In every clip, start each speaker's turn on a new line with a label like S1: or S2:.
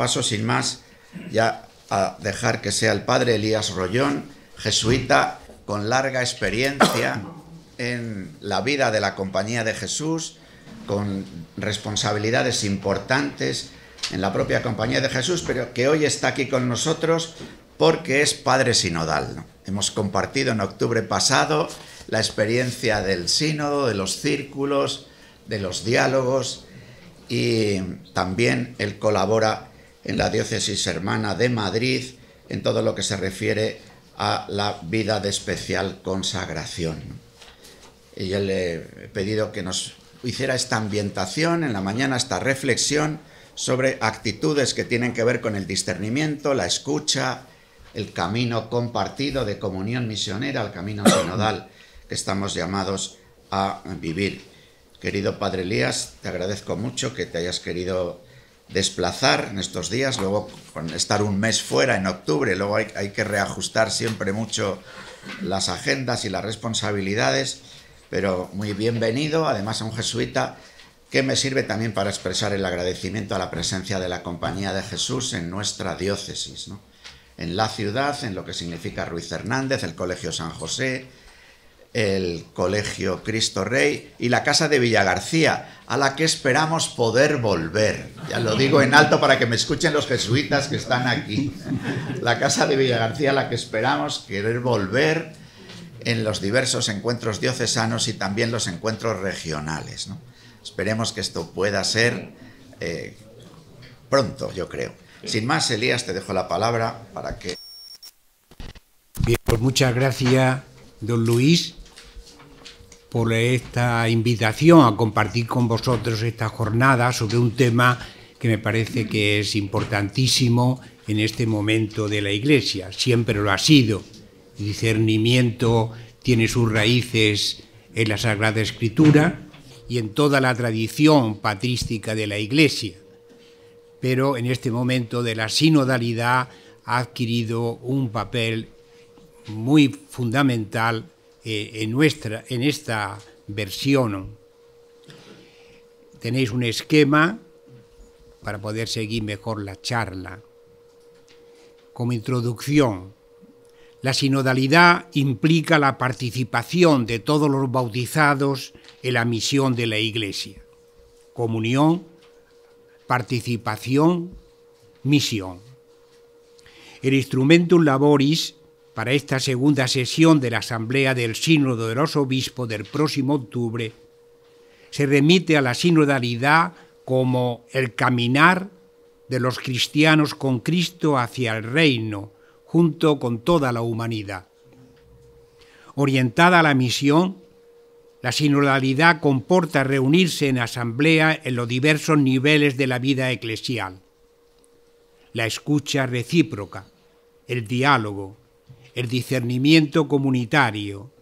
S1: Paso sin más ya a dejar que sea el padre Elías Rollón, jesuita con larga experiencia en la vida de la Compañía de Jesús, con responsabilidades importantes en la propia Compañía de Jesús, pero que hoy está aquí con nosotros porque es padre sinodal. Hemos compartido en octubre pasado la experiencia del sínodo, de los círculos, de los diálogos y también él colabora en la diócesis hermana de Madrid en todo lo que se refiere a la vida de especial consagración. Y yo le he pedido que nos hiciera esta ambientación en la mañana, esta reflexión sobre actitudes que tienen que ver con el discernimiento, la escucha, el camino compartido de comunión misionera, el camino sinodal que estamos llamados a vivir. Querido Padre Elías, te agradezco mucho que te hayas querido desplazar en estos días, luego con estar un mes fuera en octubre, luego hay, que reajustar siempre mucho las agendas y las responsabilidades, pero muy bienvenido, además a un jesuita que me sirve también para expresar el agradecimiento a la presencia de la Compañía de Jesús en nuestra diócesis, en la ciudad, en lo que significa Ruiz Hernández, el Colegio San José, el Colegio Cristo Rey y la Casa de Villagarcía, a la que esperamos poder volver. Ya lo digo en alto para que me escuchen los jesuitas que están aquí. La Casa de Villagarcía, a la que esperamos querer volver en los diversos encuentros diocesanos y también los encuentros regionales. Esperemos que esto pueda ser eh, pronto, yo creo. Sin más, Elías, te dejo la palabra para que... Bien, pues muchas
S2: gracias, don Luis por esta invitación a compartir con vosotros esta jornada sobre un tema que me parece que es importantísimo en este momento de la Iglesia. Siempre lo ha sido. El discernimiento tiene sus raíces en la Sagrada Escritura y en toda la tradición patrística de la Iglesia. Pero en este momento de la sinodalidad ha adquirido un papel muy fundamental eh, en, nuestra, en esta versión tenéis un esquema para poder seguir mejor la charla. Como introducción, la sinodalidad implica la participación de todos los bautizados en la misión de la Iglesia. Comunión, participación, misión. El instrumentum laboris para esta segunda sesión de la Asamblea del Sínodo de los del próximo octubre se remite a la sinodalidad como el caminar de los cristianos con Cristo hacia el reino, junto con toda la humanidad. Orientada a la misión, la sinodalidad comporta reunirse en asamblea en los diversos niveles de la vida eclesial. La escucha recíproca, el diálogo, el discernimiento comunitario,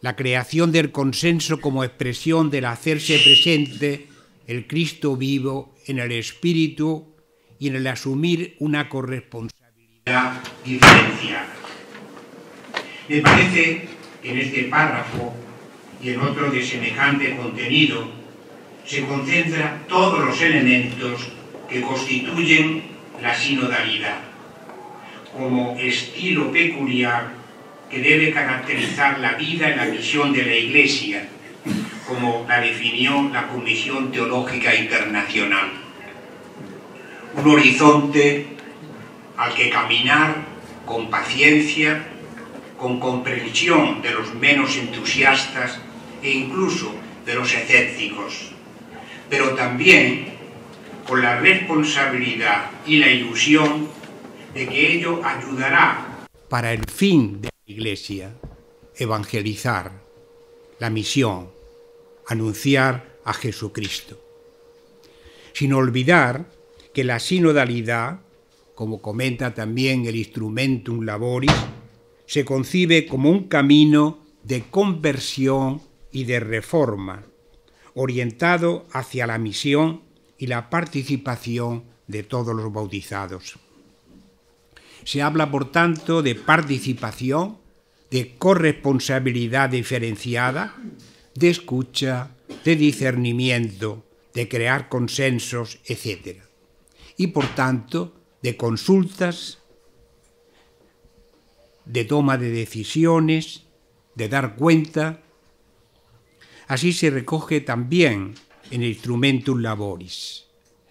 S2: la creación del consenso como expresión del hacerse presente el Cristo vivo en el espíritu y en el asumir una corresponsabilidad diferenciada. Me parece que en este párrafo y en otro de semejante contenido se concentran todos los elementos que constituyen la sinodalidad como estilo peculiar que debe caracterizar la vida y la misión de la Iglesia, como la definió la Comisión Teológica Internacional. Un horizonte al que caminar con paciencia, con comprensión de los menos entusiastas e incluso de los escépticos, pero también con la responsabilidad y la ilusión de que ello ayudará para el fin de la Iglesia, evangelizar, la misión, anunciar a Jesucristo. Sin olvidar que la sinodalidad, como comenta también el Instrumentum Laboris, se concibe como un camino de conversión y de reforma, orientado hacia la misión y la participación de todos los bautizados. Se habla, por tanto, de participación, de corresponsabilidad diferenciada, de escucha, de discernimiento, de crear consensos, etc. Y, por tanto, de consultas, de toma de decisiones, de dar cuenta. Así se recoge también en el Instrumentum Laboris.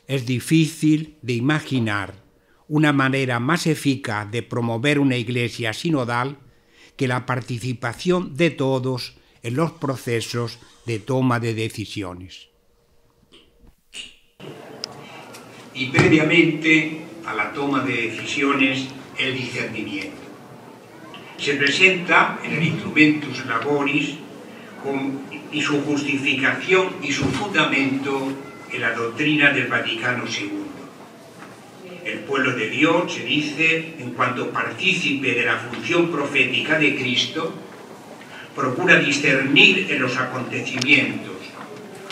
S2: Es difícil de imaginar una manera más eficaz de promover una iglesia sinodal que la participación de todos en los procesos de toma de decisiones. Y previamente a la toma de decisiones, el discernimiento. Se presenta en el instrumentus laboris y su justificación y su fundamento en la doctrina del Vaticano II el pueblo de Dios, se dice, en cuanto partícipe de la función profética de Cristo, procura discernir en los acontecimientos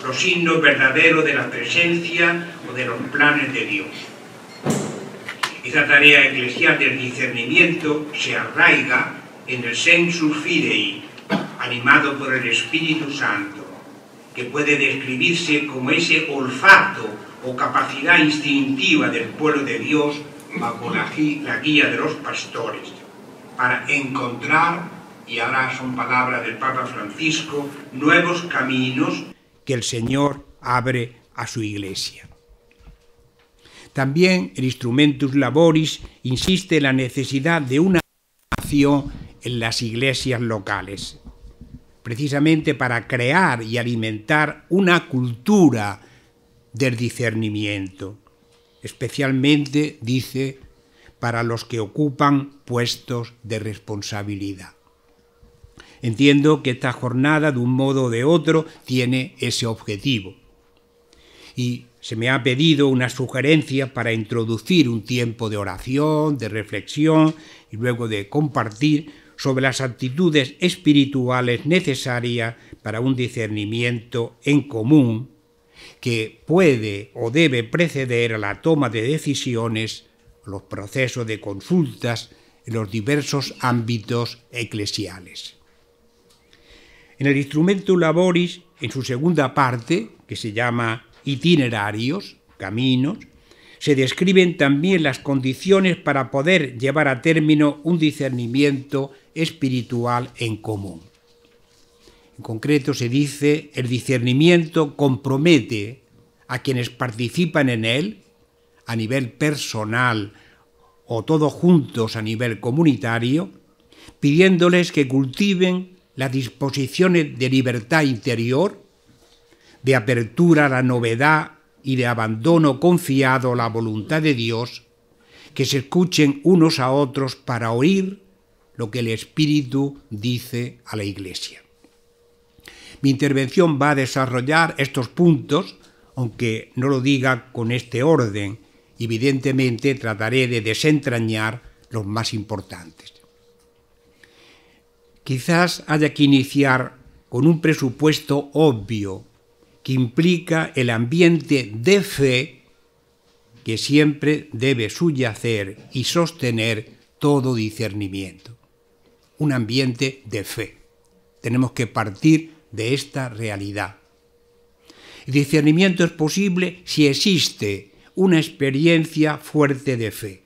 S2: los signos verdaderos de la presencia o de los planes de Dios. Esa tarea eclesial del discernimiento se arraiga en el sensus fidei, animado por el Espíritu Santo, que puede describirse como ese olfato o capacidad instintiva del pueblo de Dios bajo la, guía de los pastores para encontrar, y ahora son palabras del Papa Francisco, nuevos caminos que el Señor abre a su iglesia. También el Instrumentus Laboris insiste en la necesidad de una acción en las iglesias locales, precisamente para crear y alimentar una cultura del discernimiento, especialmente, dice, para los que ocupan puestos de responsabilidad. Entiendo que esta jornada, de un modo o de otro, tiene ese objetivo. Y se me ha pedido una sugerencia para introducir un tiempo de oración, de reflexión y luego de compartir sobre las actitudes espirituales necesarias para un discernimiento en común que puede o debe preceder a la toma de decisiones, los procesos de consultas en los diversos ámbitos eclesiales. En el instrumento Laboris, en su segunda parte, que se llama itinerarios, caminos, se describen también las condiciones para poder llevar a término un discernimiento espiritual en común. En concreto se dice, el discernimiento compromete a quienes participan en él a nivel personal o todos juntos a nivel comunitario, pidiéndoles que cultiven las disposiciones de libertad interior, de apertura a la novedad y de abandono confiado a la voluntad de Dios, que se escuchen unos a otros para oír lo que el Espíritu dice a la Iglesia. Mi intervención va a desarrollar estos puntos, aunque no lo diga con este orden. Evidentemente trataré de desentrañar los más importantes. Quizás haya que iniciar con un presupuesto obvio que implica el ambiente de fe que siempre debe subyacer y sostener todo discernimiento. Un ambiente de fe. Tenemos que partir de esta realidad. El discernimiento es posible si existe una experiencia fuerte de fe,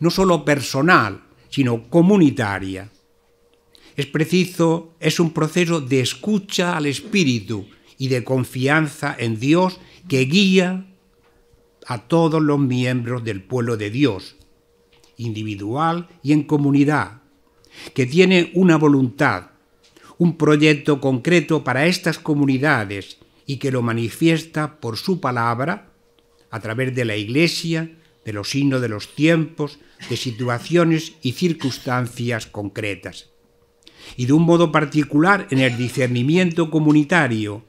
S2: no solo personal, sino comunitaria. Es preciso, es un proceso de escucha al Espíritu y de confianza en Dios que guía a todos los miembros del pueblo de Dios, individual y en comunidad, que tiene una voluntad, un proyecto concreto para estas comunidades y que lo manifiesta por su palabra a través de la Iglesia, de los signos de los tiempos, de situaciones y circunstancias concretas. Y de un modo particular en el discernimiento comunitario,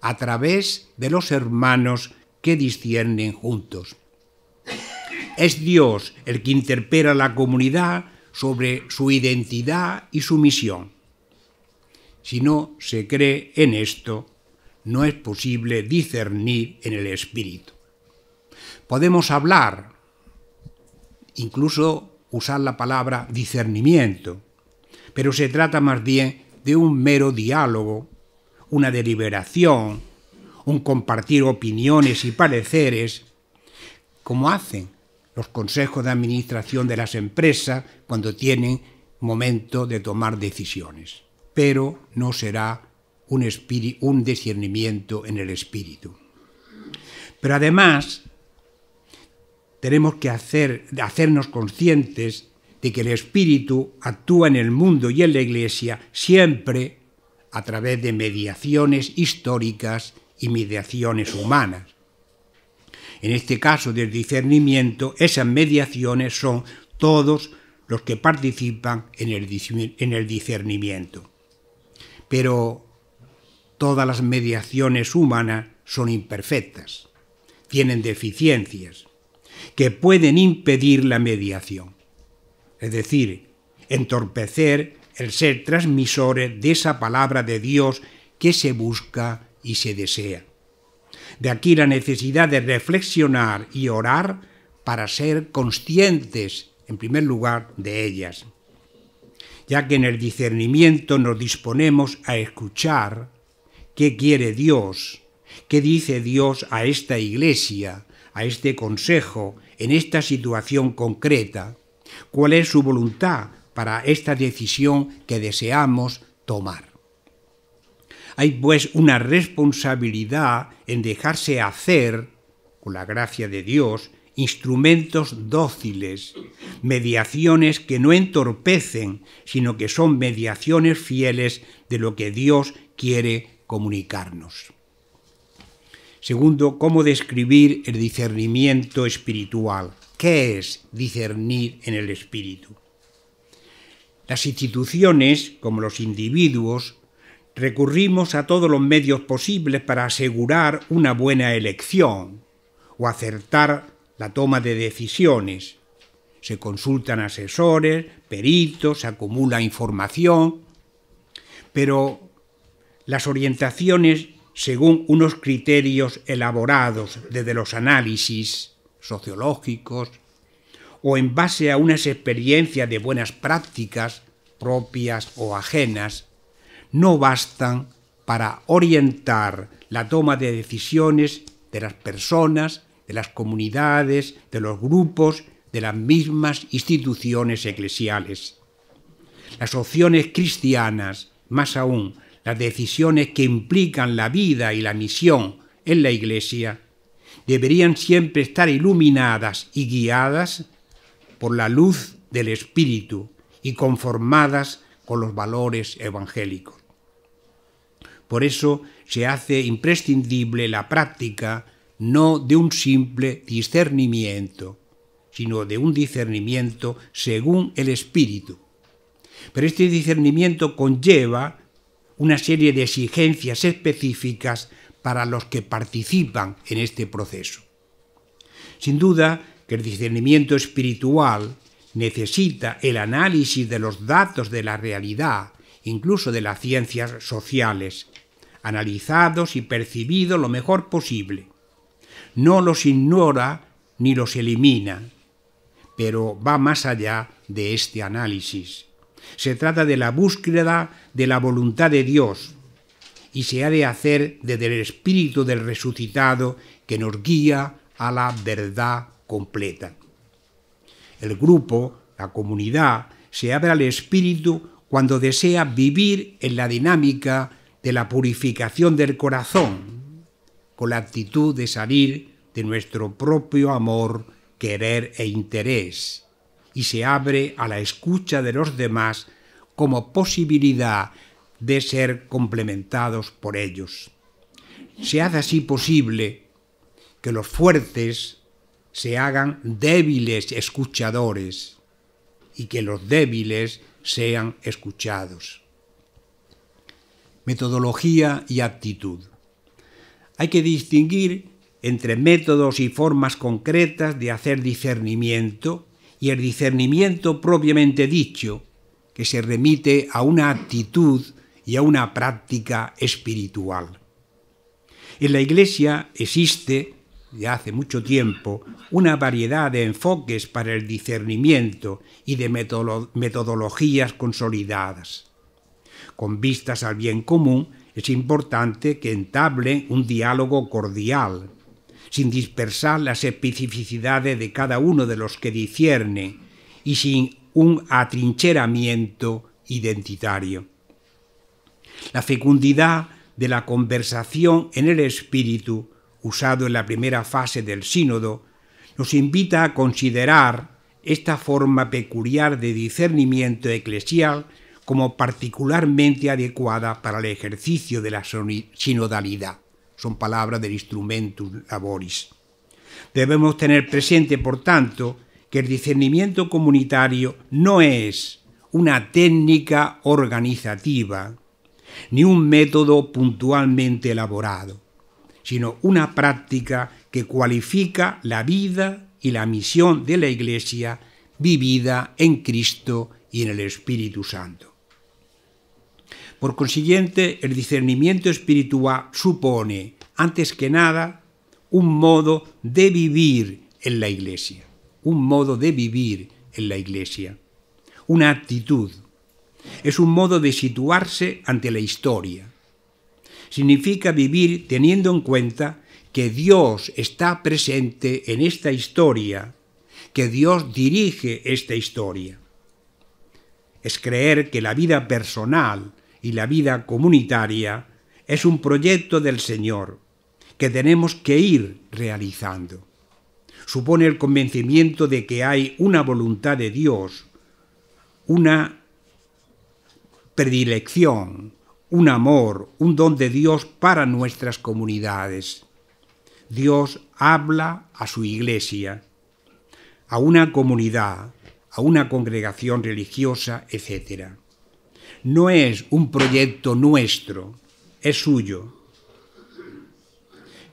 S2: a través de los hermanos que disciernen juntos. Es Dios el que interpela a la comunidad sobre su identidad y su misión. Si no se cree en esto, no es posible discernir en el espíritu. Podemos hablar, incluso usar la palabra discernimiento, pero se trata más bien de un mero diálogo, una deliberación, un compartir opiniones y pareceres, como hacen los consejos de administración de las empresas cuando tienen momento de tomar decisiones pero no será un, discernimiento en el espíritu. Pero además, tenemos que hacernos conscientes de que el espíritu actúa en el mundo y en la iglesia siempre a través de mediaciones históricas y mediaciones humanas. En este caso del discernimiento, esas mediaciones son todos los que participan en el discernimiento pero todas las mediaciones humanas son imperfectas, tienen deficiencias que pueden impedir la mediación, es decir, entorpecer el ser transmisores de esa palabra de Dios que se busca y se desea. De aquí la necesidad de reflexionar y orar para ser conscientes, en primer lugar, de ellas ya que en el discernimiento nos disponemos a escuchar qué quiere Dios, qué dice Dios a esta iglesia, a este consejo, en esta situación concreta, cuál es su voluntad para esta decisión que deseamos tomar. Hay pues una responsabilidad en dejarse hacer, con la gracia de Dios, instrumentos dóciles, mediaciones que no entorpecen, sino que son mediaciones fieles de lo que Dios quiere comunicarnos. Segundo, cómo describir el discernimiento espiritual. ¿Qué es discernir en el espíritu? Las instituciones, como los individuos, recurrimos a todos los medios posibles para asegurar una buena elección o acertar la toma de decisiones. Se consultan asesores, peritos, se acumula información, pero las orientaciones según unos criterios elaborados desde los análisis sociológicos o en base a unas experiencias de buenas prácticas propias o ajenas, no bastan para orientar la toma de decisiones de las personas de las comunidades, de los grupos, de las mismas instituciones eclesiales. Las opciones cristianas, más aún, las decisiones que implican la vida y la misión en la Iglesia, deberían siempre estar iluminadas y guiadas por la luz del Espíritu y conformadas con los valores evangélicos. Por eso se hace imprescindible la práctica no de un simple discernimiento, sino de un discernimiento según el Espíritu. Pero este discernimiento conlleva una serie de exigencias específicas para los que participan en este proceso. Sin duda que el discernimiento espiritual necesita el análisis de los datos de la realidad, incluso de las ciencias sociales, analizados y percibidos lo mejor posible no los ignora ni los elimina, pero va más allá de este análisis. Se trata de la búsqueda de la voluntad de Dios y se ha de hacer desde el espíritu del resucitado que nos guía a la verdad completa. El grupo, la comunidad, se abre al espíritu cuando desea vivir en la dinámica de la purificación del corazón con la actitud de salir de nuestro propio amor, querer e interés, y se abre a la escucha de los demás como posibilidad de ser complementados por ellos. Se hace así posible que los fuertes se hagan débiles escuchadores y que los débiles sean escuchados. Metodología y actitud. Hay que distinguir entre métodos y formas concretas de hacer discernimiento y el discernimiento propiamente dicho, que se remite a una actitud y a una práctica espiritual. En la Iglesia existe, ya hace mucho tiempo, una variedad de enfoques para el discernimiento y de metodologías consolidadas. Con vistas al bien común, es importante que entable un diálogo cordial, sin dispersar las especificidades de cada uno de los que disierne, y sin un atrincheramiento identitario. La fecundidad de la conversación en el espíritu, usado en la primera fase del sínodo, nos invita a considerar esta forma peculiar de discernimiento eclesial como particularmente adecuada para el ejercicio de la sinodalidad. Son palabras del instrumentus laboris. Debemos tener presente, por tanto, que el discernimiento comunitario no es una técnica organizativa ni un método puntualmente elaborado, sino una práctica que cualifica la vida y la misión de la Iglesia vivida en Cristo y en el Espíritu Santo. Por consiguiente, el discernimiento espiritual supone, antes que nada, un modo de vivir en la iglesia, un modo de vivir en la iglesia, una actitud. Es un modo de situarse ante la historia. Significa vivir teniendo en cuenta que Dios está presente en esta historia, que Dios dirige esta historia. Es creer que la vida personal y la vida comunitaria es un proyecto del Señor que tenemos que ir realizando. Supone el convencimiento de que hay una voluntad de Dios, una predilección, un amor, un don de Dios para nuestras comunidades. Dios habla a su iglesia, a una comunidad, a una congregación religiosa, etc no es un proyecto nuestro, es suyo.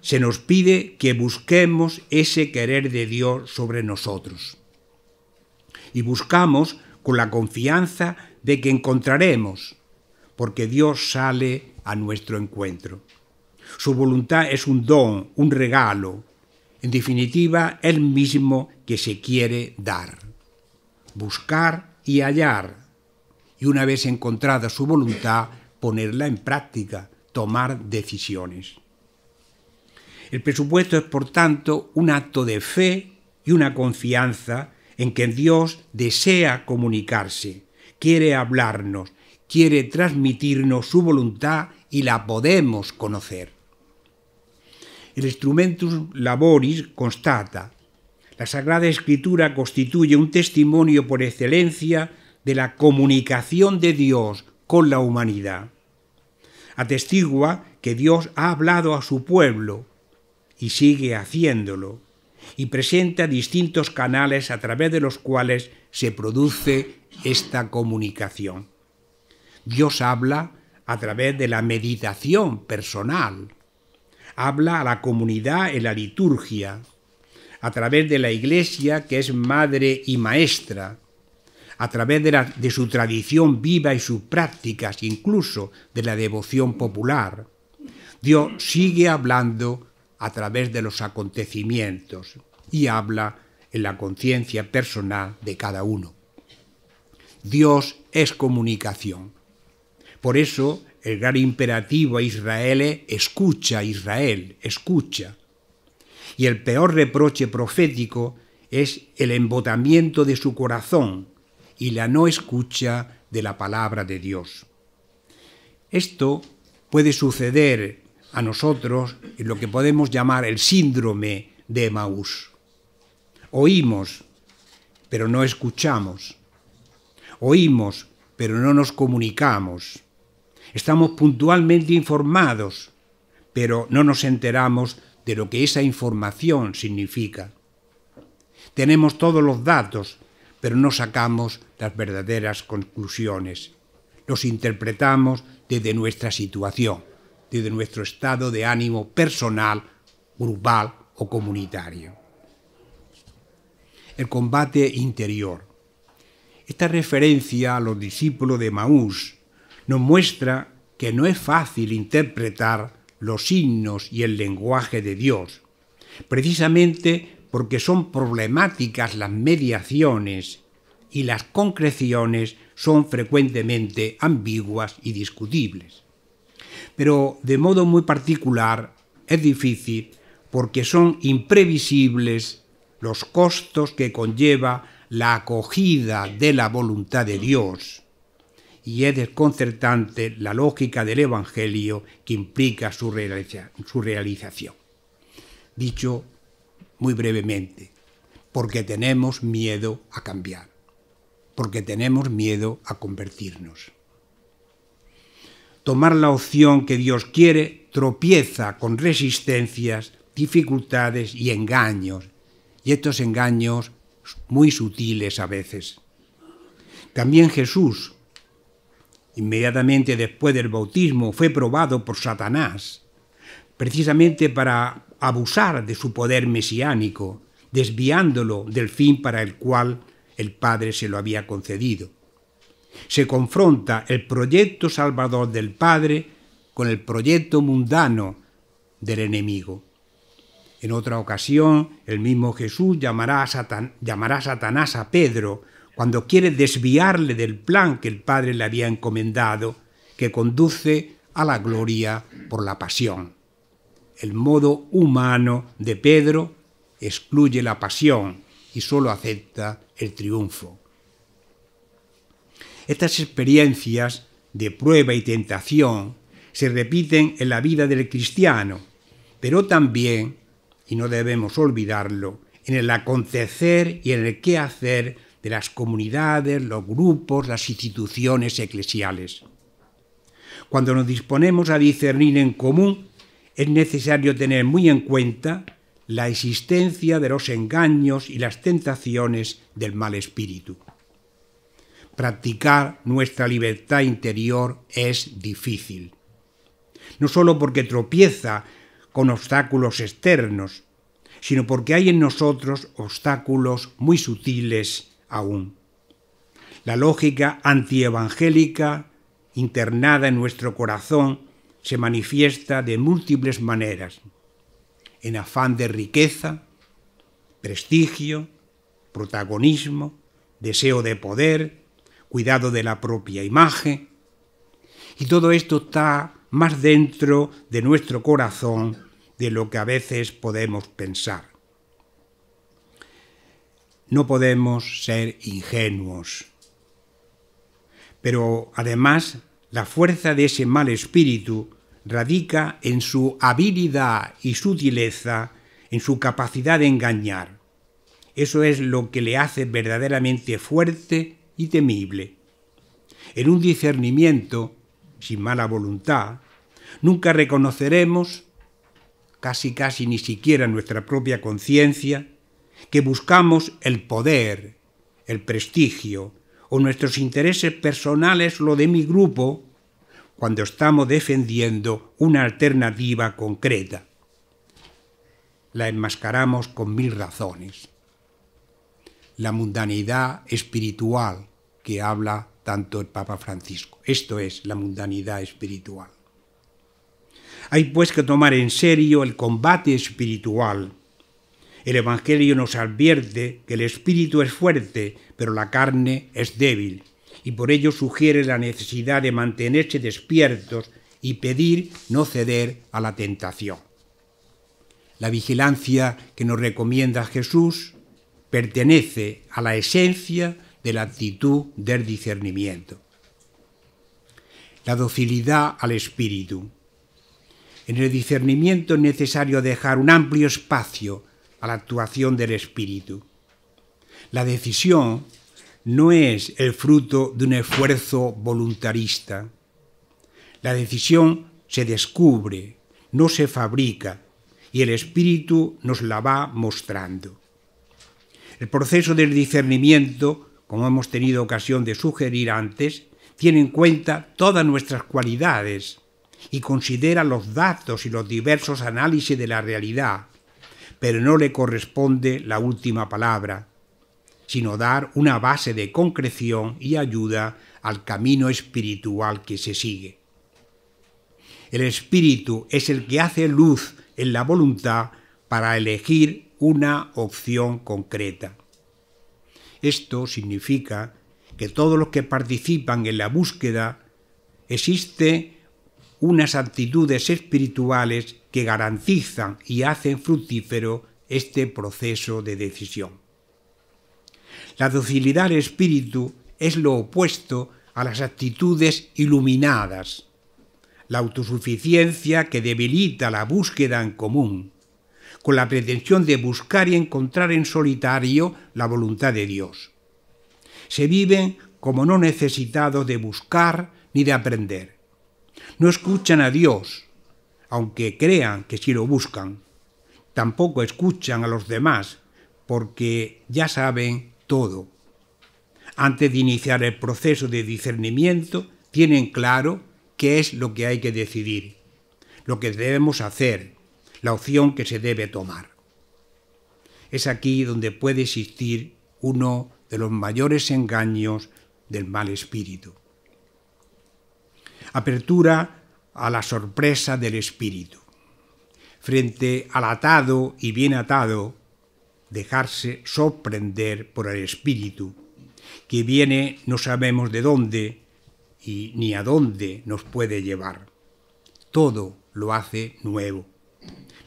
S2: Se nos pide que busquemos ese querer de Dios sobre nosotros. Y buscamos con la confianza de que encontraremos, porque Dios sale a nuestro encuentro. Su voluntad es un don, un regalo, en definitiva, el mismo que se quiere dar. Buscar y hallar y una vez encontrada su voluntad, ponerla en práctica, tomar decisiones. El presupuesto es, por tanto, un acto de fe y una confianza en que Dios desea comunicarse, quiere hablarnos, quiere transmitirnos su voluntad y la podemos conocer. El Instrumentus laboris constata. La Sagrada Escritura constituye un testimonio por excelencia de la comunicación de Dios con la humanidad. Atestigua que Dios ha hablado a su pueblo y sigue haciéndolo, y presenta distintos canales a través de los cuales se produce esta comunicación. Dios habla a través de la meditación personal, habla a la comunidad en la liturgia, a través de la iglesia que es madre y maestra, a través de, su tradición viva y sus prácticas, incluso de la devoción popular. Dios sigue hablando a través de los acontecimientos y habla en la conciencia personal de cada uno. Dios es comunicación. Por eso el gran imperativo a Israel es escucha Israel, escucha. Y el peor reproche profético es el embotamiento de su corazón, y la no escucha de la palabra de Dios. Esto puede suceder a nosotros en lo que podemos llamar el síndrome de Emaús. Oímos, pero no escuchamos. Oímos, pero no nos comunicamos. Estamos puntualmente informados, pero no nos enteramos de lo que esa información significa. Tenemos todos los datos, pero no sacamos las verdaderas conclusiones. Los interpretamos desde nuestra situación, desde nuestro estado de ánimo personal, grupal o comunitario. El combate interior. Esta referencia a los discípulos de Maús nos muestra que no es fácil interpretar los signos y el lenguaje de Dios, precisamente porque son problemáticas las mediaciones y las concreciones son frecuentemente ambiguas y discutibles. Pero de modo muy particular es difícil porque son imprevisibles los costos que conlleva la acogida de la voluntad de Dios y es desconcertante la lógica del Evangelio que implica su, realización. Dicho muy brevemente, porque tenemos miedo a cambiar, porque tenemos miedo a convertirnos. Tomar la opción que Dios quiere tropieza con resistencias, dificultades y engaños, y estos engaños muy sutiles a veces. También Jesús, inmediatamente después del bautismo, fue probado por Satanás, precisamente para abusar de su poder mesiánico, desviándolo del fin para el cual el Padre se lo había concedido. Se confronta el proyecto salvador del Padre con el proyecto mundano del enemigo. En otra ocasión, el mismo Jesús llamará a, llamará Satanás a Pedro cuando quiere desviarle del plan que el Padre le había encomendado, que conduce a la gloria por la pasión. El modo humano de Pedro excluye la pasión y solo acepta el triunfo. Estas experiencias de prueba y tentación se repiten en la vida del cristiano, pero también, y no debemos olvidarlo, en el acontecer y en el qué hacer de las comunidades, los grupos, las instituciones eclesiales. Cuando nos disponemos a discernir en común es necesario tener muy en cuenta la existencia de los engaños y las tentaciones del mal espíritu. Practicar nuestra libertad interior es difícil, no sólo porque tropieza con obstáculos externos, sino porque hay en nosotros obstáculos muy sutiles aún. La lógica antievangélica internada en nuestro corazón se manifiesta de múltiples maneras, en afán de riqueza, prestigio, protagonismo, deseo de poder, cuidado de la propia imagen. Y todo esto está más dentro de nuestro corazón de lo que a veces podemos pensar. No podemos ser ingenuos, pero además la fuerza de ese mal espíritu radica en su habilidad y sutileza, en su capacidad de engañar. Eso es lo que le hace verdaderamente fuerte y temible. En un discernimiento, sin mala voluntad, nunca reconoceremos, casi casi ni siquiera nuestra propia conciencia, que buscamos el poder, el prestigio, o nuestros intereses personales lo de mi grupo cuando estamos defendiendo una alternativa concreta. La enmascaramos con mil razones. La mundanidad espiritual que habla tanto el Papa Francisco. Esto es la mundanidad espiritual. Hay pues que tomar en serio el combate espiritual el Evangelio nos advierte que el espíritu es fuerte, pero la carne es débil, y por ello sugiere la necesidad de mantenerse despiertos y pedir no ceder a la tentación. La vigilancia que nos recomienda Jesús pertenece a la esencia de la actitud del discernimiento. La docilidad al espíritu. En el discernimiento es necesario dejar un amplio espacio a la actuación del Espíritu. La decisión no es el fruto de un esfuerzo voluntarista. La decisión se descubre, no se fabrica, y el Espíritu nos la va mostrando. El proceso del discernimiento, como hemos tenido ocasión de sugerir antes, tiene en cuenta todas nuestras cualidades y considera los datos y los diversos análisis de la realidad, pero no le corresponde la última palabra, sino dar una base de concreción y ayuda al camino espiritual que se sigue. El espíritu es el que hace luz en la voluntad para elegir una opción concreta. Esto significa que todos los que participan en la búsqueda existe unas actitudes espirituales que garantizan y hacen fructífero este proceso de decisión. La docilidad espíritu es lo opuesto a las actitudes iluminadas, la autosuficiencia que debilita la búsqueda en común, con la pretensión de buscar y encontrar en solitario la voluntad de Dios. Se viven como no necesitados de buscar ni de aprender. No escuchan a Dios, aunque crean que sí lo buscan. Tampoco escuchan a los demás, porque ya saben todo. Antes de iniciar el proceso de discernimiento, tienen claro qué es lo que hay que decidir, lo que debemos hacer, la opción que se debe tomar. Es aquí donde puede existir uno de los mayores engaños del mal espíritu apertura a la sorpresa del espíritu. Frente al atado y bien atado, dejarse sorprender por el espíritu, que viene no sabemos de dónde y ni a dónde nos puede llevar. Todo lo hace nuevo.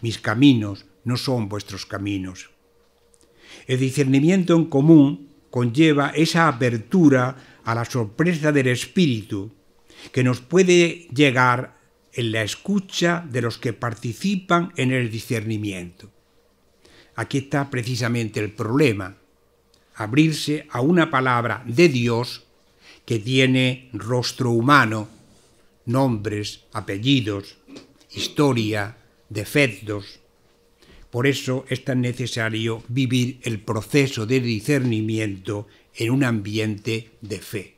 S2: Mis caminos no son vuestros caminos. El discernimiento en común conlleva esa apertura a la sorpresa del espíritu que nos puede llegar en la escucha de los que participan en el discernimiento. Aquí está precisamente el problema, abrirse a una palabra de Dios que tiene rostro humano, nombres, apellidos, historia, defectos. Por eso es tan necesario vivir el proceso de discernimiento en un ambiente de fe.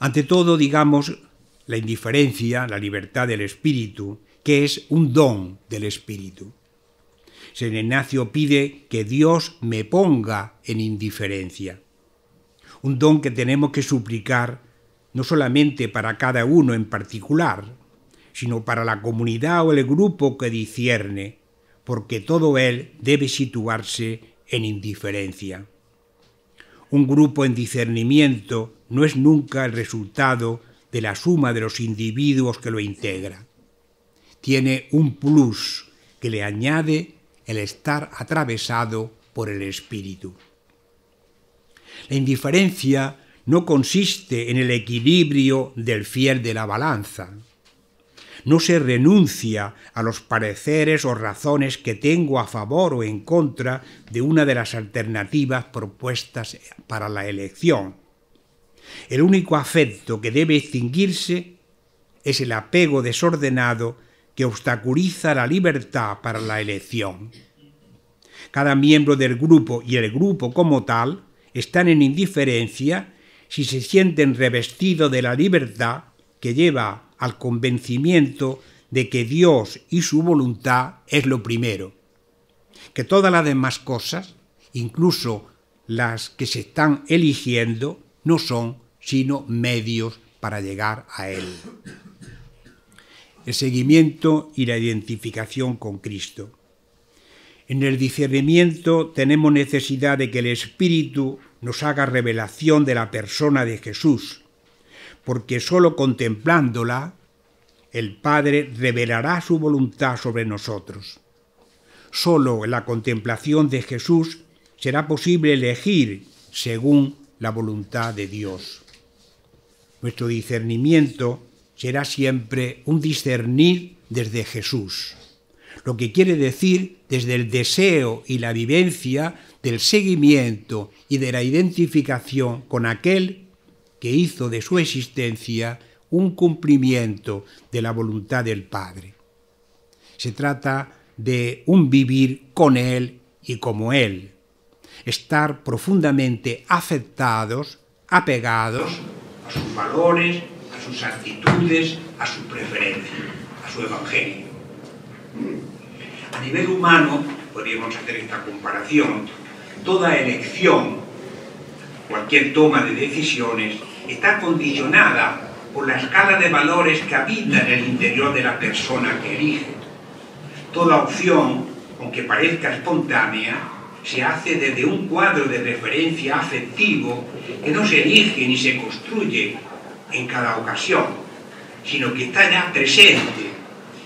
S2: Ante todo, digamos, la indiferencia, la libertad del espíritu, que es un don del espíritu. San Ignacio pide que Dios me ponga en indiferencia. Un don que tenemos que suplicar no solamente para cada uno en particular, sino para la comunidad o el grupo que discierne, porque todo él debe situarse en indiferencia. Un grupo en discernimiento no es nunca el resultado de la suma de los individuos que lo integra. Tiene un plus que le añade el estar atravesado por el espíritu. La indiferencia no consiste en el equilibrio del fiel de la balanza. No se renuncia a los pareceres o razones que tengo a favor o en contra de una de las alternativas propuestas para la elección el único afecto que debe extinguirse es el apego desordenado que obstaculiza la libertad para la elección. Cada miembro del grupo y el grupo como tal están en indiferencia si se sienten revestidos de la libertad que lleva al convencimiento de que Dios y su voluntad es lo primero, que todas las demás cosas, incluso las que se están eligiendo, no son sino medios para llegar a Él. El seguimiento y la identificación con Cristo. En el discernimiento tenemos necesidad de que el Espíritu nos haga revelación de la persona de Jesús, porque sólo contemplándola el Padre revelará su voluntad sobre nosotros. Sólo en la contemplación de Jesús será posible elegir según la voluntad de Dios. Nuestro discernimiento será siempre un discernir desde Jesús, lo que quiere decir desde el deseo y la vivencia del seguimiento y de la identificación con aquel que hizo de su existencia un cumplimiento de la voluntad del Padre. Se trata de un vivir con Él y como Él, estar profundamente afectados, apegados a sus valores, a sus actitudes, a su preferencia, a su evangelio. A nivel humano, podríamos hacer esta comparación, toda elección, cualquier toma de decisiones, está condicionada por la escala de valores que habita en el interior de la persona que elige. Toda opción, aunque parezca espontánea, se hace desde un cuadro de referencia afectivo que no se elige ni se construye en cada ocasión, sino que está ya presente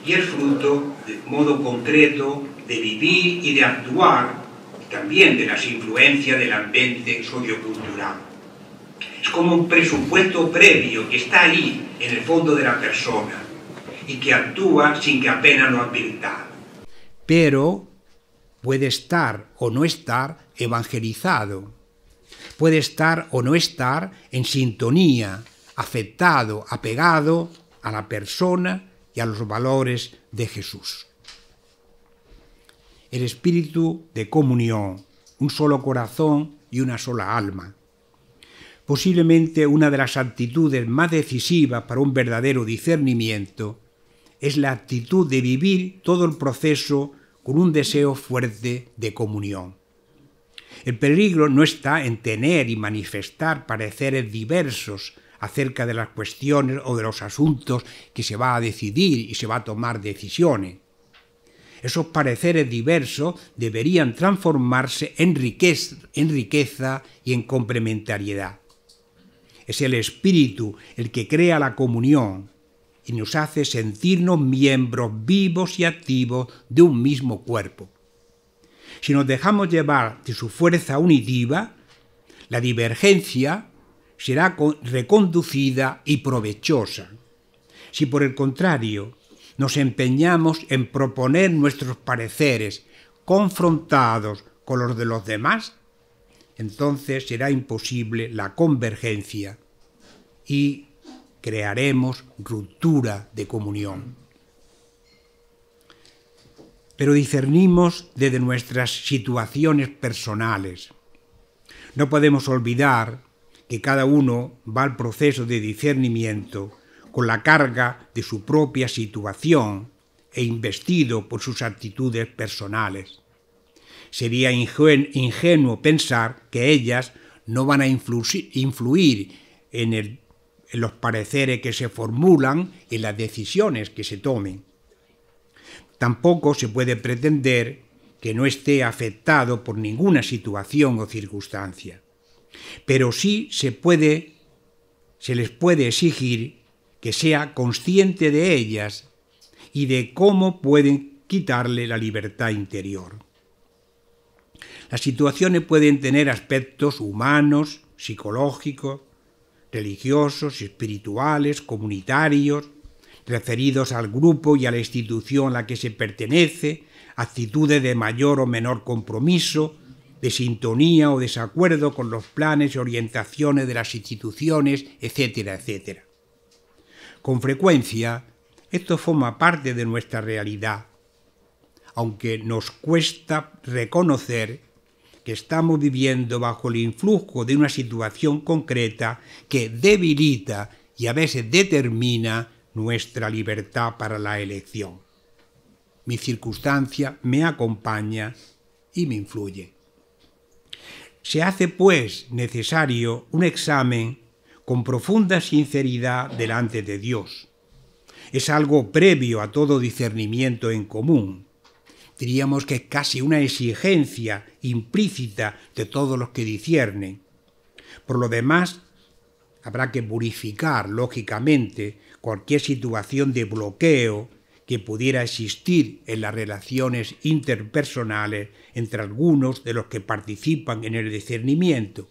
S2: y es fruto de modo concreto de vivir y de actuar, también de las influencias del ambiente sociocultural. Es como un presupuesto previo que está ahí, en el fondo de la persona, y que actúa sin que apenas lo habilitar Pero puede estar o no estar evangelizado, puede estar o no estar en sintonía, afectado, apegado a la persona y a los valores de Jesús. El espíritu de comunión, un solo corazón y una sola alma. Posiblemente una de las actitudes más decisivas para un verdadero discernimiento es la actitud de vivir todo el proceso con un deseo fuerte de comunión. El peligro no está en tener y manifestar pareceres diversos acerca de las cuestiones o de los asuntos que se va a decidir y se va a tomar decisiones. Esos pareceres diversos deberían transformarse en riqueza, en riqueza y en complementariedad. Es el espíritu el que crea la comunión, y nos hace sentirnos miembros vivos y activos de un mismo cuerpo. Si nos dejamos llevar de su fuerza unitiva, la divergencia será reconducida y provechosa. Si por el contrario nos empeñamos en proponer nuestros pareceres confrontados con los de los demás, entonces será imposible la convergencia y crearemos ruptura de comunión. Pero discernimos desde nuestras situaciones personales. No podemos olvidar que cada uno va al proceso de discernimiento con la carga de su propia situación e investido por sus actitudes personales. Sería ingenuo pensar que ellas no van a influir en el en los pareceres que se formulan y las decisiones que se tomen. Tampoco se puede pretender que no esté afectado por ninguna situación o circunstancia. Pero sí se puede se les puede exigir que sea consciente de ellas y de cómo pueden quitarle la libertad interior. Las situaciones pueden tener aspectos humanos, psicológicos, religiosos, espirituales, comunitarios, referidos al grupo y a la institución a la que se pertenece, actitudes de mayor o menor compromiso, de sintonía o desacuerdo con los planes y orientaciones de las instituciones, etcétera, etcétera. Con frecuencia, esto forma parte de nuestra realidad, aunque nos cuesta reconocer que estamos viviendo bajo el influjo de una situación concreta que debilita y a veces determina nuestra libertad para la elección. Mi circunstancia me acompaña y me influye. Se hace, pues, necesario un examen con profunda sinceridad delante de Dios. Es algo previo a todo discernimiento en común, diríamos que es casi una exigencia implícita de todos los que disiernen. Por lo demás, habrá que purificar, lógicamente, cualquier situación de bloqueo que pudiera existir en las relaciones interpersonales entre algunos de los que participan en el discernimiento,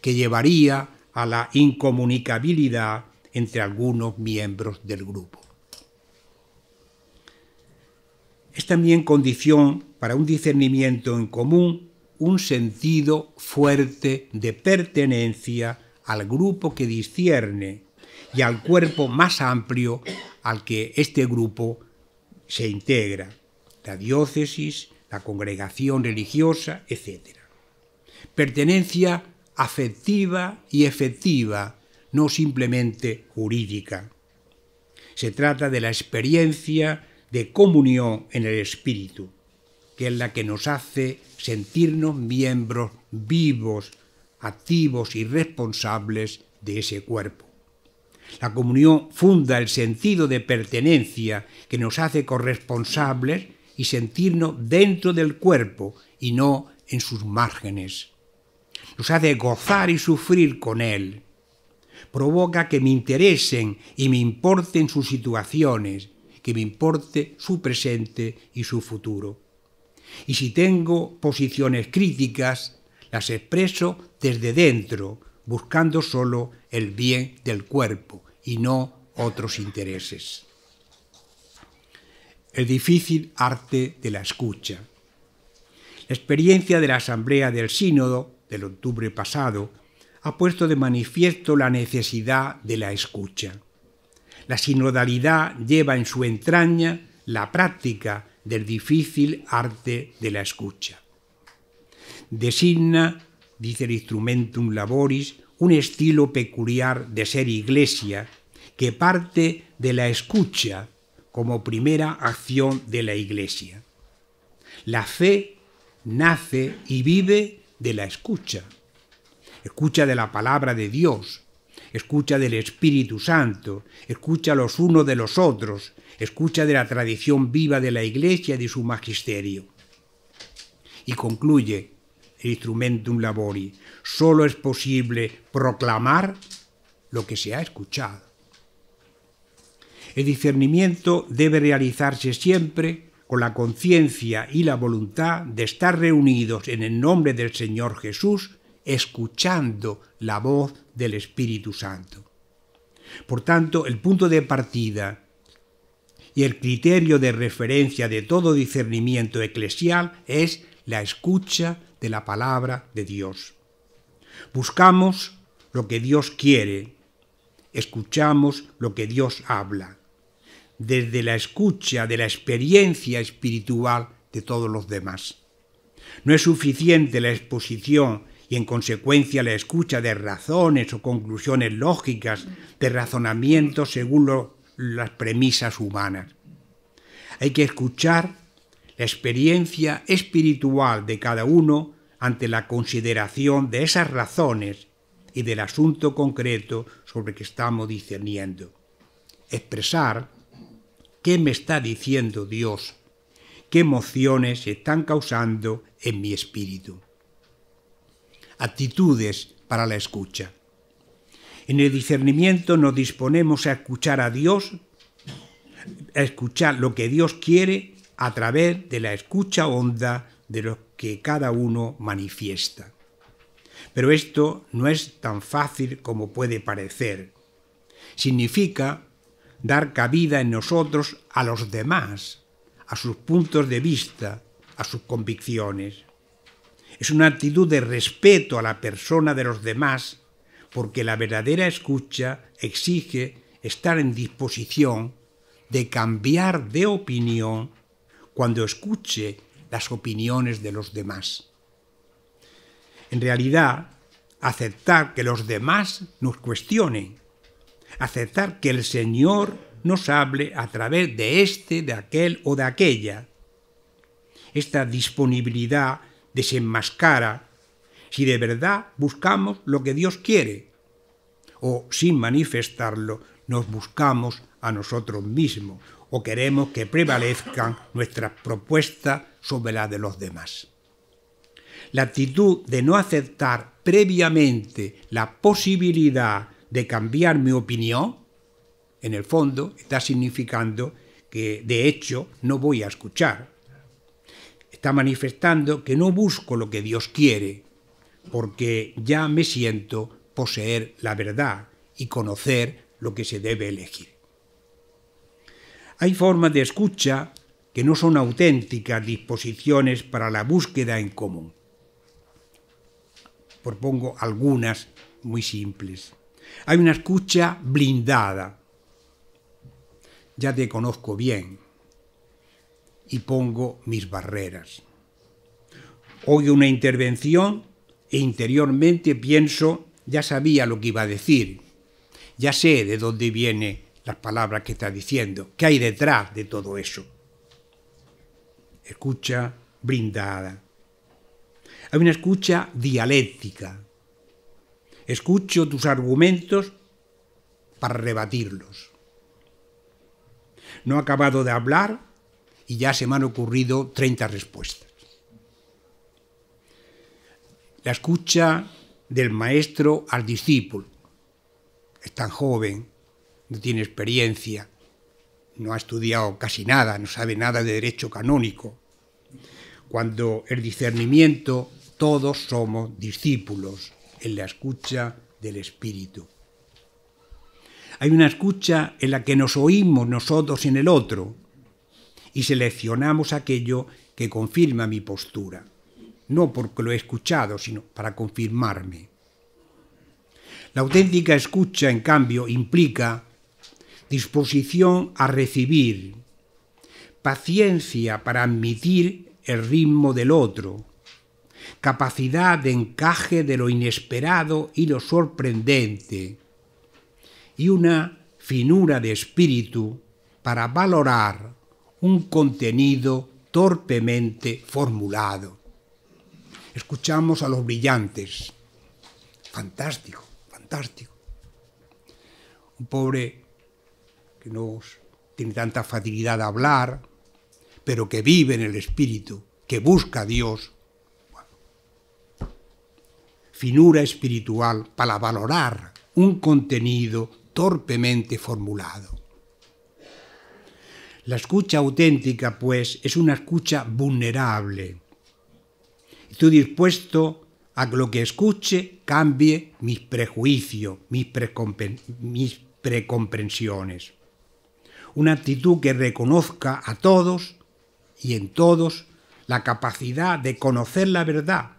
S2: que llevaría a la incomunicabilidad entre algunos miembros del grupo. es también condición para un discernimiento en común, un sentido fuerte de pertenencia al grupo que discierne y al cuerpo más amplio al que este grupo se integra, la diócesis, la congregación religiosa, etc. Pertenencia afectiva y efectiva, no simplemente jurídica. Se trata de la experiencia de comunión en el Espíritu, que es la que nos hace sentirnos miembros vivos, activos y responsables de ese cuerpo. La comunión funda el sentido de pertenencia que nos hace corresponsables y sentirnos dentro del cuerpo y no en sus márgenes. Nos hace gozar y sufrir con él. Provoca que me interesen y me importen sus situaciones, que me importe su presente y su futuro. Y si tengo posiciones críticas, las expreso desde dentro, buscando solo el bien del cuerpo y no otros intereses. El difícil arte de la escucha. La experiencia de la Asamblea del Sínodo del octubre pasado ha puesto de manifiesto la necesidad de la escucha. La sinodalidad lleva en su entraña la práctica del difícil arte de la escucha. Designa, dice el Instrumentum Laboris, un estilo peculiar de ser iglesia que parte de la escucha como primera acción de la iglesia. La fe nace y vive de la escucha, escucha de la palabra de Dios, escucha del Espíritu Santo, escucha los unos de los otros, escucha de la tradición viva de la Iglesia y de su magisterio. Y concluye el instrumentum labori, solo es posible proclamar lo que se ha escuchado. El discernimiento debe realizarse siempre con la conciencia y la voluntad de estar reunidos en el nombre del Señor Jesús escuchando la voz del Espíritu Santo. Por tanto, el punto de partida y el criterio de referencia de todo discernimiento eclesial es la escucha de la palabra de Dios. Buscamos lo que Dios quiere, escuchamos lo que Dios habla, desde la escucha de la experiencia espiritual de todos los demás. No es suficiente la exposición y en consecuencia la escucha de razones o conclusiones lógicas, de razonamiento según las premisas humanas. Hay que escuchar la experiencia espiritual de cada uno ante la consideración de esas razones y del asunto concreto sobre que estamos discerniendo. Expresar qué me está diciendo Dios, qué emociones están causando en mi espíritu actitudes para la escucha. En el discernimiento nos disponemos a escuchar a Dios, a escuchar lo que Dios quiere a través de la escucha honda de lo que cada uno manifiesta. Pero esto no es tan fácil como puede parecer. Significa dar cabida en nosotros a los demás, a sus puntos de vista, a sus convicciones. Es una actitud de respeto a la persona de los demás, porque la verdadera escucha exige estar en disposición de cambiar de opinión cuando escuche las opiniones de los demás. En realidad, aceptar que los demás nos cuestionen, aceptar que el Señor nos hable a través de este, de aquel o de aquella. Esta disponibilidad desenmascara si de verdad buscamos lo que Dios quiere o sin manifestarlo nos buscamos a nosotros mismos o queremos que prevalezcan nuestras propuestas sobre las de los demás. La actitud de no aceptar previamente la posibilidad de cambiar mi opinión, en el fondo está significando que de hecho no voy a escuchar, está manifestando que no busco lo que Dios quiere, porque ya me siento poseer la verdad y conocer lo que se debe elegir. Hay formas de escucha que no son auténticas disposiciones para la búsqueda en común. Propongo algunas muy simples. Hay una escucha blindada. Ya te conozco bien, y pongo mis barreras. ...oye una intervención e interiormente pienso, ya sabía lo que iba a decir, ya sé de dónde vienen... las palabras que está diciendo, qué hay detrás de todo eso. Escucha brindada. Hay una escucha dialéctica. Escucho tus argumentos para rebatirlos. No ha acabado de hablar y ya se me han ocurrido 30 respuestas. La escucha del maestro al discípulo. Es tan joven, no tiene experiencia, no ha estudiado casi nada, no sabe nada de derecho canónico. Cuando el discernimiento, todos somos discípulos en la escucha del Espíritu. Hay una escucha en la que nos oímos nosotros en el otro, y seleccionamos aquello que confirma mi postura, no porque lo he escuchado, sino para confirmarme. La auténtica escucha, en cambio, implica disposición a recibir, paciencia para admitir el ritmo del otro, capacidad de encaje de lo inesperado y lo sorprendente, y una finura de espíritu para valorar un contenido torpemente formulado. Escuchamos a los brillantes. Fantástico, fantástico. Un pobre que no tiene tanta facilidad de hablar, pero que vive en el espíritu, que busca a Dios. finura espiritual para valorar un contenido torpemente formulado. La escucha auténtica, pues, es una escucha vulnerable. Estoy dispuesto a que lo que escuche cambie mis prejuicios, mis, mis precomprensiones. Una actitud que reconozca a todos y en todos la capacidad de conocer la verdad,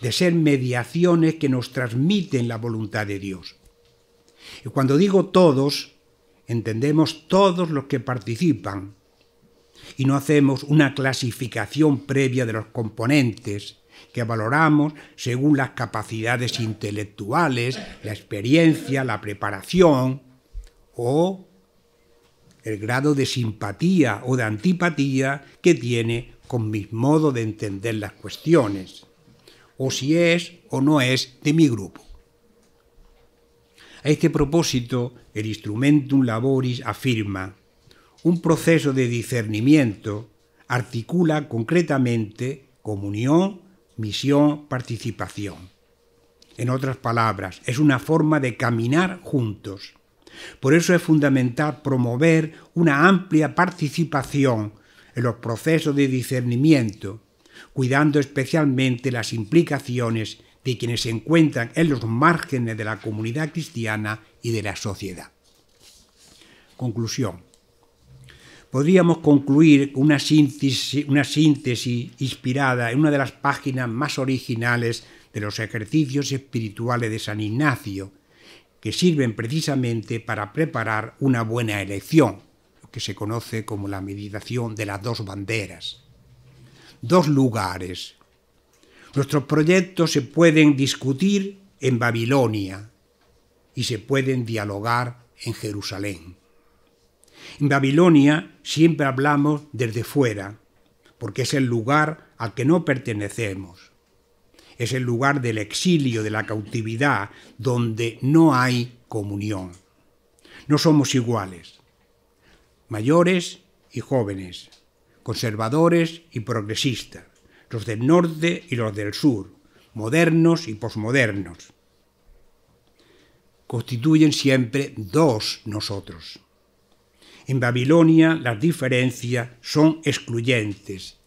S2: de ser mediaciones que nos transmiten la voluntad de Dios. Y cuando digo todos, entendemos todos los que participan y no hacemos una clasificación previa de los componentes que valoramos según las capacidades intelectuales, la experiencia, la preparación o el grado de simpatía o de antipatía que tiene con mi modo de entender las cuestiones, o si es o no es de mi grupo. A este propósito, el Instrumentum Laboris afirma, un proceso de discernimiento articula concretamente comunión, misión, participación. En otras palabras, es una forma de caminar juntos. Por eso es fundamental promover una amplia participación en los procesos de discernimiento, cuidando especialmente las implicaciones y quienes se encuentran en los márgenes de la comunidad cristiana y de la sociedad. Conclusión. Podríamos concluir una síntesis, una síntesis inspirada en una de las páginas más originales de los ejercicios espirituales de San Ignacio, que sirven precisamente para preparar una buena elección, lo que se conoce como la meditación de las dos banderas. Dos lugares, Nuestros proyectos se pueden discutir en Babilonia y se pueden dialogar en Jerusalén. En Babilonia siempre hablamos desde fuera, porque es el lugar al que no pertenecemos. Es el lugar del exilio, de la cautividad, donde no hay comunión. No somos iguales, mayores y jóvenes, conservadores y progresistas los del norte y los del sur, modernos y posmodernos. Constituyen siempre dos nosotros. En Babilonia las diferencias son excluyentes,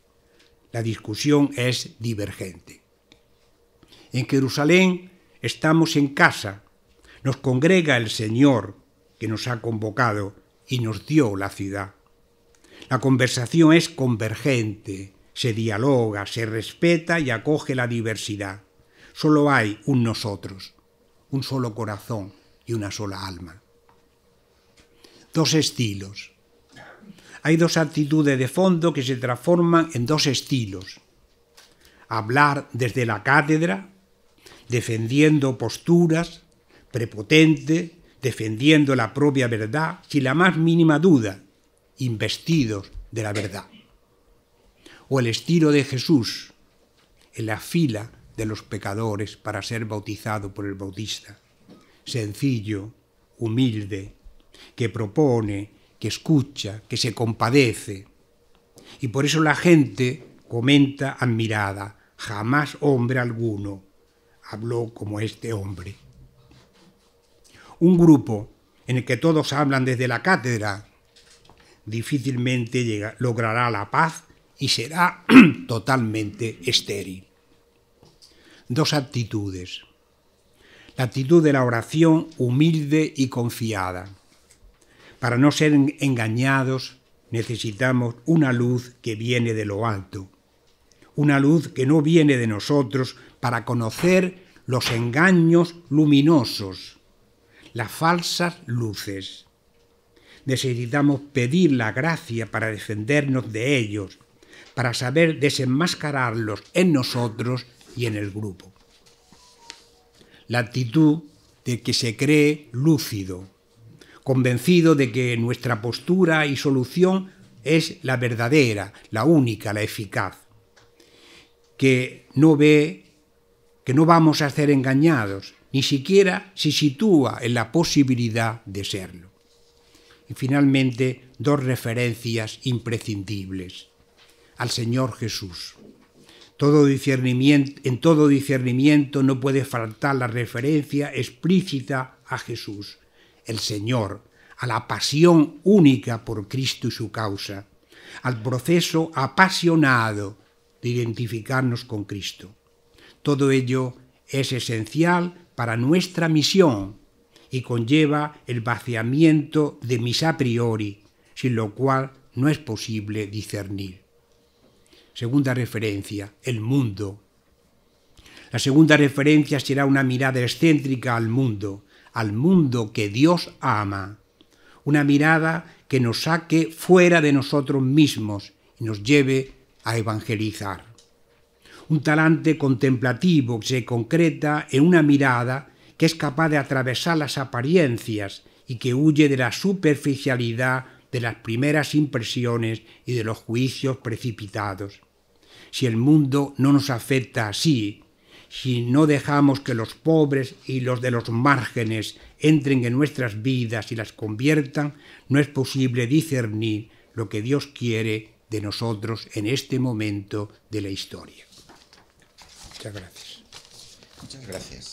S2: la discusión es divergente. En Jerusalén estamos en casa, nos congrega el Señor que nos ha convocado y nos dio la ciudad. La conversación es convergente, se dialoga, se respeta y acoge la diversidad. Solo hay un nosotros, un solo corazón y una sola alma. Dos estilos. Hay dos actitudes de fondo que se transforman en dos estilos. Hablar desde la cátedra, defendiendo posturas, prepotente, defendiendo la propia verdad sin la más mínima duda, investidos de la verdad o el estilo de Jesús en la fila de los pecadores para ser bautizado por el bautista. Sencillo, humilde, que propone, que escucha, que se compadece. Y por eso la gente comenta admirada, jamás hombre alguno habló como este hombre. Un grupo en el que todos hablan desde la cátedra difícilmente logrará la paz y será totalmente estéril. Dos actitudes. La actitud de la oración humilde y confiada. Para no ser engañados necesitamos una luz que viene de lo alto, una luz que no viene de nosotros para conocer los engaños luminosos, las falsas luces necesitamos pedir la gracia para defendernos de ellos para saber desenmascararlos en nosotros y en el grupo. La actitud de que se cree lúcido, convencido de que nuestra postura y solución es la verdadera, la única, la eficaz, que no ve que no vamos a ser engañados, ni siquiera se sitúa en la posibilidad de serlo. Y finalmente, dos referencias imprescindibles al Señor Jesús. en todo discernimiento no puede faltar la referencia explícita a Jesús, el Señor, a la pasión única por Cristo y su causa, al proceso apasionado de identificarnos con Cristo. Todo ello es esencial para nuestra misión y conlleva el vaciamiento de mis a priori, sin lo cual no es posible discernir. Segunda referencia, el mundo. La segunda referencia será una mirada excéntrica al mundo, al mundo que Dios ama. Una mirada que nos saque fuera de nosotros mismos y nos lleve a evangelizar. Un talante contemplativo que se concreta en una mirada que es capaz de atravesar las apariencias y que huye de la superficialidad de las primeras impresiones y de los juicios precipitados. Si el mundo no nos afecta así, si no dejamos que los pobres y los de los márgenes entren en nuestras vidas y las conviertan, no es posible discernir lo que Dios quiere de nosotros en este momento de la historia. Muchas gracias. Muchas gracias.